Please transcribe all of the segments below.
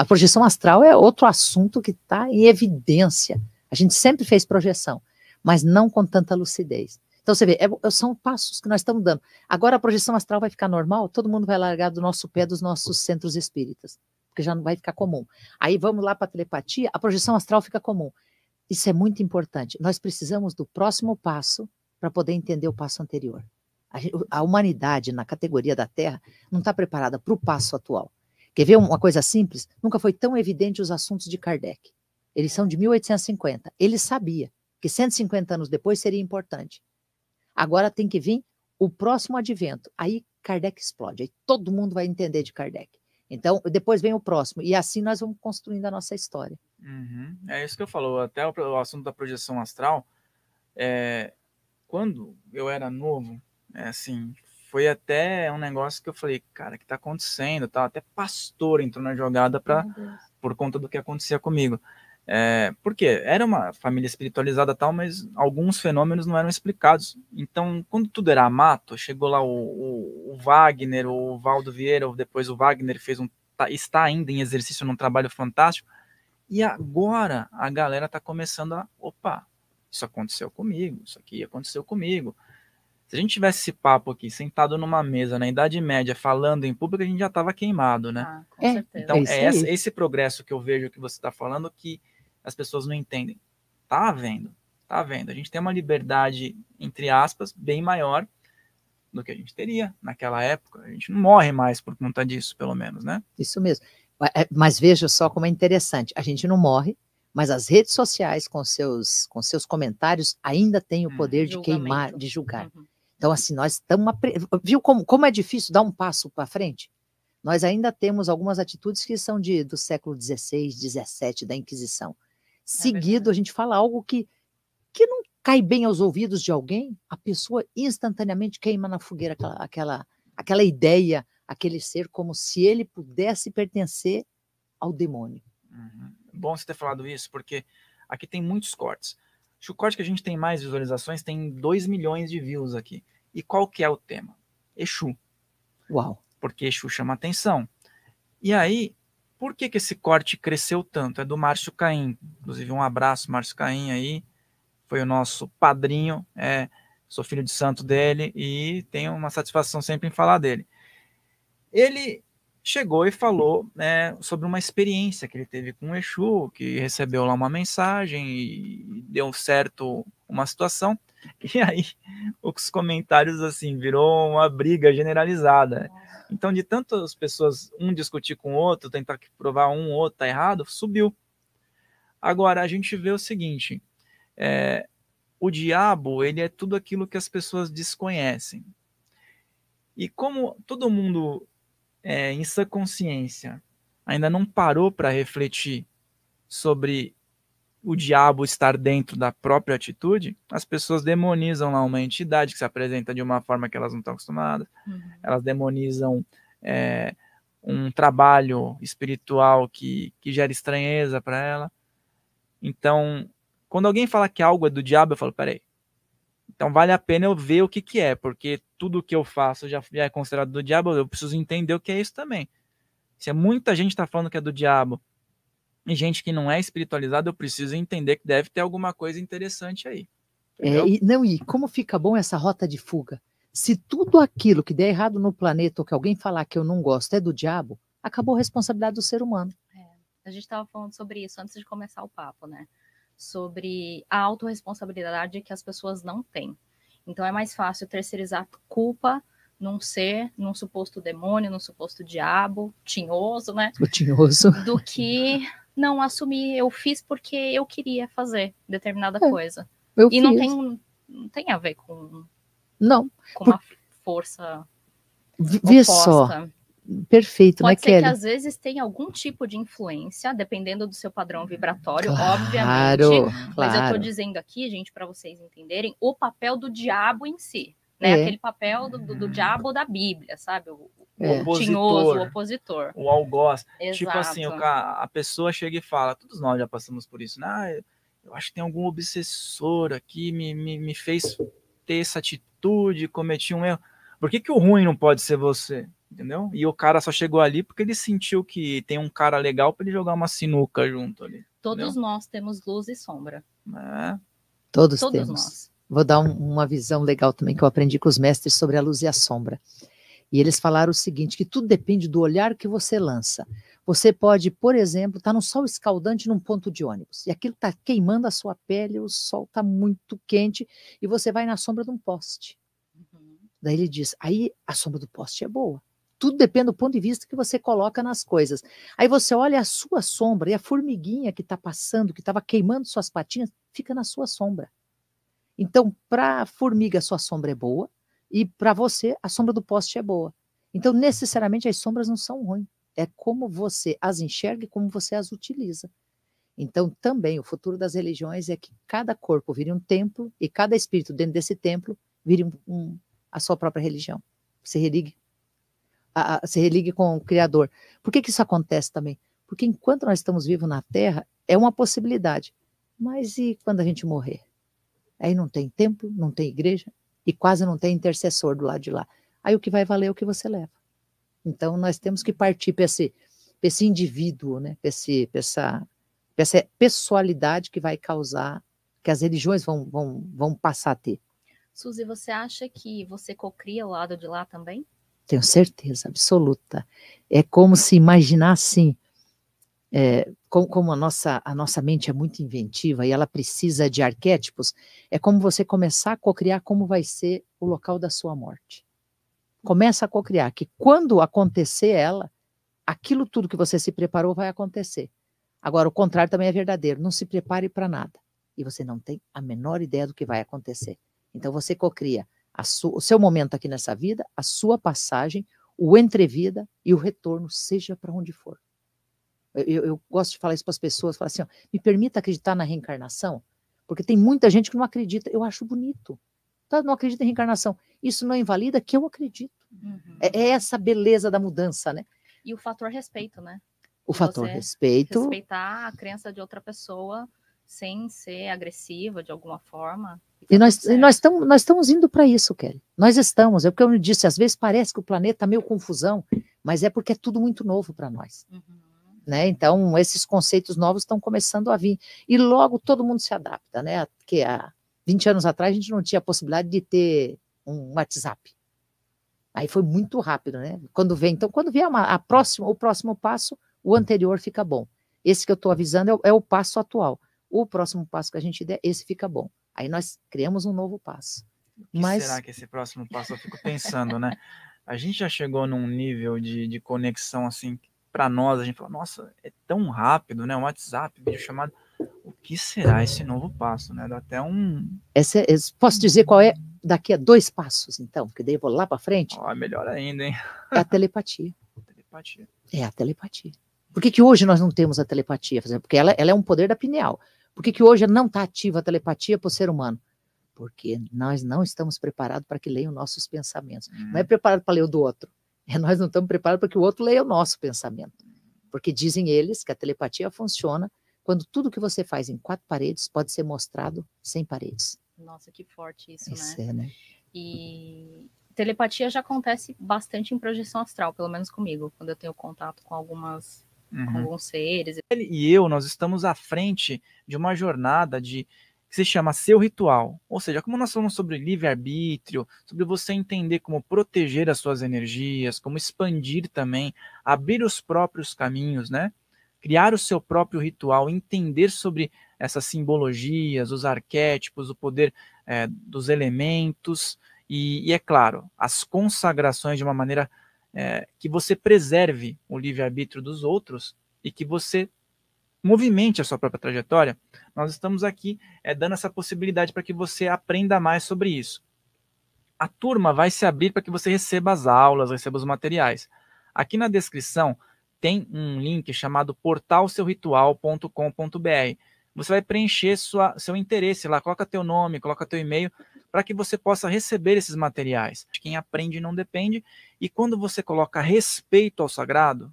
A projeção astral é outro assunto que está em evidência. A gente sempre fez projeção, mas não com tanta lucidez. Então você vê, é, é, são passos que nós estamos dando. Agora a projeção astral vai ficar normal, todo mundo vai largar do nosso pé dos nossos centros espíritas, porque já não vai ficar comum. Aí vamos lá para a telepatia, a projeção astral fica comum. Isso é muito importante. Nós precisamos do próximo passo para poder entender o passo anterior. A, a humanidade, na categoria da Terra, não está preparada para o passo atual. Quer ver uma coisa simples? Nunca foi tão evidente os assuntos de Kardec. Eles são de 1850. Ele sabia que 150 anos depois seria importante. Agora tem que vir o próximo advento. Aí Kardec explode. Aí todo mundo vai entender de Kardec. Então, depois vem o próximo. E assim nós vamos construindo a nossa história. Uhum. É isso que eu falo. Até o, assunto da projeção astral. É, quando eu era novo, é, assim, foi até um negócio que eu falei, cara, o que tá acontecendo? Tá? Até pastor entrou na jogada pra, por conta do que acontecia comigo. É, eh, porque era uma família espiritualizada tal, mas alguns fenômenos não eram explicados. Então, quando tudo era mato, chegou lá o, o, o Wagner, o Valdo Vieira, depois o Wagner fez um tá, está ainda em exercício num trabalho fantástico. E agora a galera está começando a, opa, isso aconteceu comigo, isso aqui aconteceu comigo. Se a gente tivesse esse papo aqui, sentado numa mesa, na Idade Média, falando em público, a gente já estava queimado, né? Ah, com é, certeza. Então, é, é esse, esse progresso que eu vejo que você está falando que as pessoas não entendem. Tá havendo, tá havendo. A gente tem uma liberdade, entre aspas, bem maior do que a gente teria naquela época. A gente não morre mais por conta disso, pelo menos, né? Isso mesmo. Mas é, veja só como é interessante. A gente não morre, mas as redes sociais, com seus, com seus comentários, ainda têm o hum. poder hum, de queimar, de julgar. Uhum. Então, assim, nós estamos. Viu como, como é difícil dar um passo para frente? Nós ainda temos algumas atitudes que são de, do século XVI, XVII, da Inquisição. É Seguido, é a gente fala algo que, que não cai bem aos ouvidos de alguém, a pessoa instantaneamente queima na fogueira aquela, aquela, aquela ideia, aquele ser, como se ele pudesse pertencer ao demônio. Uhum. Bom você ter falado isso, porque aqui tem muitos cortes. Acho que o corte que a gente tem mais visualizações tem 2 milhões de views aqui. E qual que é o tema? Exu. Uau. Porque Exu chama atenção. E aí, por que, que esse corte cresceu tanto? É do Márcio Caim. Inclusive, um abraço, Márcio Caim aí. Foi o nosso padrinho. É, sou filho de santo dele e tenho uma satisfação sempre em falar dele. Ele chegou e falou né, sobre uma experiência que ele teve com o Exu, que recebeu lá uma mensagem e deu certo uma situação. E aí os comentários assim virou uma briga generalizada. Então de tantas pessoas um discutir com o outro, tentar provar um outro tá errado, subiu. Agora a gente vê o seguinte, é, o diabo ele é tudo aquilo que as pessoas desconhecem. E como todo mundo é, em sua consciência, ainda não parou para refletir sobre o diabo estar dentro da própria atitude, as pessoas demonizam lá uma entidade que se apresenta de uma forma que elas não estão acostumadas, uhum. elas demonizam é, um trabalho espiritual que, que gera estranheza para ela. Então, quando alguém fala que algo é do diabo, eu falo: peraí, então vale a pena eu ver o que, que é, porque tudo que eu faço já é considerado do diabo, eu preciso entender o que é isso também. Se é muita gente está falando que é do diabo e gente que não é espiritualizada, eu preciso entender que deve ter alguma coisa interessante aí. É, e, não, e como fica bom essa rota de fuga? Se tudo aquilo que der errado no planeta ou que alguém falar que eu não gosto é do diabo, acabou a responsabilidade do ser humano. É, a gente estava falando sobre isso antes de começar o papo, né? sobre a autorresponsabilidade que as pessoas não têm. Então é mais fácil terceirizar culpa num ser, num suposto demônio, num suposto diabo, tinhoso, né? O tinhoso. Do que não assumir, eu fiz porque eu queria fazer determinada é, coisa. Eu e fiz. não tem não tem a ver com não, com por... uma força Vê oposta. só, perfeito, Pode né, Kelly? Pode ser que às vezes tem algum tipo de influência, dependendo do seu padrão vibratório, claro, obviamente. Mas claro. eu estou dizendo aqui, gente, para vocês entenderem, o papel do diabo em si. Né? É. Aquele papel do, do, do, diabo da Bíblia, sabe? O, é. o opositor, tinhoso, o opositor. O algoz. Exato. Tipo assim, o, a pessoa chega e fala, todos nós já passamos por isso, né? Ah, eu acho que tem algum obsessor aqui, me, me, me fez ter essa atitude, cometi um erro. Por que, que o ruim não pode ser você? entendeu? E o cara só chegou ali porque ele sentiu que tem um cara legal para ele jogar uma sinuca junto ali. Todos entendeu? nós temos luz e sombra. É. Todos, Todos, temos. Nós. Vou dar um, uma visão legal também que eu aprendi com os mestres sobre a luz e a sombra. E eles falaram o seguinte, que tudo depende do olhar que você lança. Você pode, por exemplo, estar tá no sol escaldante num ponto de ônibus, e aquilo está queimando a sua pele, o sol está muito quente, e você vai na sombra de um poste. Uhum. Daí ele diz, aí a sombra do poste é boa. Tudo depende do ponto de vista que você coloca nas coisas. Aí você olha a sua sombra e a formiguinha que está passando, que estava queimando suas patinhas, fica na sua sombra. Então, para a formiga, a sua sombra é boa, e para você, a sombra do poste é boa. Então, necessariamente, as sombras não são ruins. É como você as enxerga e como você as utiliza. Então, também, o futuro das religiões é que cada corpo vire um templo e cada espírito dentro desse templo vire um, um, a sua própria religião. Se religue a, a, se religue com o Criador. Por que, que isso acontece também? Porque enquanto nós estamos vivos na Terra, é uma possibilidade. Mas e quando a gente morrer? Aí não tem templo, não tem igreja e quase não tem intercessor do lado de lá. Aí o que vai valer é o que você leva. Então nós temos que partir para esse, esse indivíduo, né? para essa, essa pessoalidade que vai causar, que as religiões vão, vão, vão passar a ter. Suzy, você acha que você cocria o lado de lá também? tenho certeza absoluta. É como se imaginar assim, é, como, como a, nossa, a nossa mente é muito inventiva e ela precisa de arquétipos, é como você começar a cocriar como vai ser o local da sua morte. Começa a cocriar que quando acontecer ela, aquilo tudo que você se preparou vai acontecer. Agora, o contrário também é verdadeiro. Não se prepare para nada. E você não tem a menor ideia do que vai acontecer. Então, você cocria o seu momento aqui nessa vida, a sua passagem, o entrevida e o retorno, seja para onde for. Eu, eu, eu, gosto de falar isso para as pessoas, falar assim, ó, me permita acreditar na reencarnação, porque tem muita gente que não acredita, eu acho bonito, tá? não acredita em reencarnação, isso não invalida que eu acredito. Uhum. É, é essa beleza da mudança, né? E o fator respeito, né? O fator Você respeito. Respeitar a crença de outra pessoa sem ser agressiva de alguma forma. E nós, tá e nós, tam, nós estamos indo para isso, Kelly. Nós estamos. É porque eu disse, às vezes parece que o planeta é meio confusão, mas é porque é tudo muito novo para nós. Uhum. Né? Então, esses conceitos novos estão começando a vir. E logo todo mundo se adapta, né? Porque há 20 anos atrás a gente não tinha a possibilidade de ter um WhatsApp. Aí foi muito rápido, né? Quando vem, então, quando vier uma, a próxima, o próximo passo, o anterior fica bom. Esse que eu estou avisando é é o passo atual. O próximo passo que a gente der, esse fica bom. Aí nós criamos um novo passo. Mas... será que esse próximo passo? Eu fico pensando, né? A gente já chegou num nível de, de conexão assim, para nós, a gente fala, nossa, é tão rápido, né? WhatsApp, vídeo chamado. O que será esse novo passo, né? Dá até um. Esse, é, posso dizer qual é daqui a dois passos, então, que daí eu vou lá para frente. Ó, melhor ainda, hein? É a telepatia. telepatia. É a telepatia. Por que, que hoje nós não temos a telepatia? Porque ela, ela é um poder da pineal. Por que, que hoje não está ativa a telepatia para o ser humano? Porque nós não estamos preparados para que leiam nossos pensamentos. Hum. Não é hum. preparado para ler o do outro. É nós não estamos preparados para que o outro leia o nosso pensamento. Porque dizem eles que a telepatia funciona quando tudo que você faz em quatro paredes pode ser mostrado sem paredes. Nossa, que forte isso, isso né? É, né? E telepatia já acontece bastante em projeção astral, pelo menos comigo, quando eu tenho contato com algumas uhum. com alguns seres. Ele e eu, nós estamos à frente de uma jornada de que se chama Seu Ritual. Ou seja, como nós falamos sobre livre-arbítrio, sobre você entender como proteger as suas energias, como expandir também, abrir os próprios caminhos, né? Criar o seu próprio ritual, entender sobre essas simbologias, os arquétipos, o poder é, dos elementos. E, e, é claro, as consagrações de uma maneira é, que você preserve o livre-arbítrio dos outros e que você movimente a sua própria trajetória, nós estamos aqui é, dando essa possibilidade para que você aprenda mais sobre isso. A turma vai se abrir para que você receba as aulas, receba os materiais. Aqui na descrição tem um link chamado portalseuritual.com.br. Você vai preencher sua, seu interesse lá, coloca teu nome, coloca teu e-mail para que você possa receber esses materiais. Quem aprende não depende, e quando você coloca respeito ao sagrado,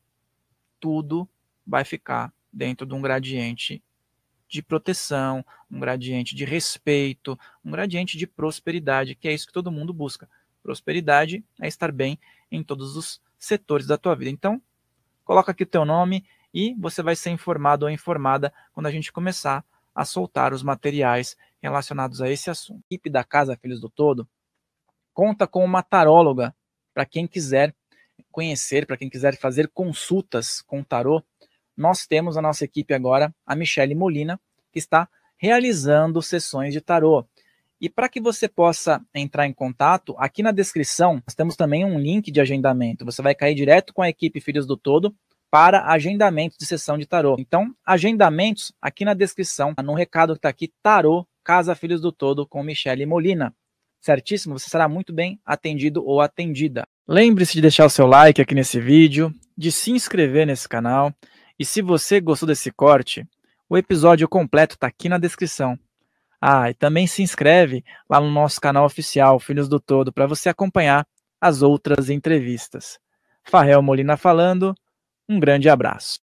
tudo vai ficar dentro de um gradiente de proteção, um gradiente de respeito, um gradiente de prosperidade, que é isso que todo mundo busca. Prosperidade é estar bem em todos os setores da tua vida. Então, coloca aqui o teu nome e você vai ser informado ou informada quando a gente começar a soltar os materiais relacionados a esse assunto. A equipe da Casa Filhos do Todo conta com uma taróloga para quem quiser conhecer, para quem quiser fazer consultas com tarô. Nós temos na nossa equipe agora a Michele Molina, que está realizando sessões de tarô. E para que você possa entrar em contato, aqui na descrição nós temos também um link de agendamento. Você vai cair direto com a equipe Filhos do Todo para agendamento de sessão de tarô. Então, agendamentos aqui na descrição, tá? no recado que está aqui, tarô Casa Filhos do Todo com Michele Molina. Certíssimo, você será muito bem atendido ou atendida. Lembre-se de deixar o seu like aqui nesse vídeo, de se inscrever nesse canal e se você gostou desse corte, o episódio completo está aqui na descrição. Ah, e também se inscreve lá no nosso canal oficial Filhos do Todo para você acompanhar as outras entrevistas. Farrell Molina falando, um grande abraço.